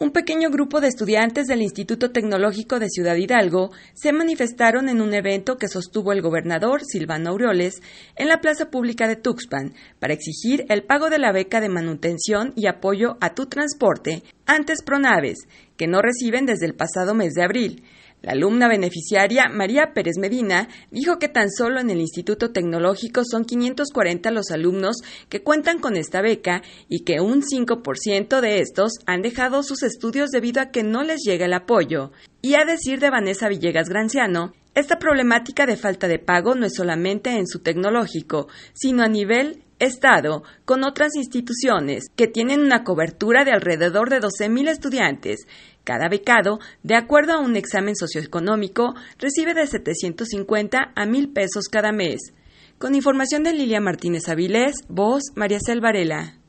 un pequeño grupo de estudiantes del Instituto Tecnológico de Ciudad Hidalgo se manifestaron en un evento que sostuvo el gobernador Silvano Aureoles en la plaza pública de Tuxpan para exigir el pago de la beca de manutención y apoyo a tu transporte antes Pronaves, que no reciben desde el pasado mes de abril. La alumna beneficiaria María Pérez Medina dijo que tan solo en el Instituto Tecnológico son 540 los alumnos que cuentan con esta beca y que un 5% de estos han dejado sus estudios debido a que no les llega el apoyo. Y a decir de Vanessa Villegas Granciano, esta problemática de falta de pago no es solamente en su tecnológico, sino a nivel Estado con otras instituciones que tienen una cobertura de alrededor de 12.000 estudiantes. Cada becado, de acuerdo a un examen socioeconómico, recibe de 750 a 1.000 pesos cada mes. Con información de Lilia Martínez Avilés, voz María Selvarela.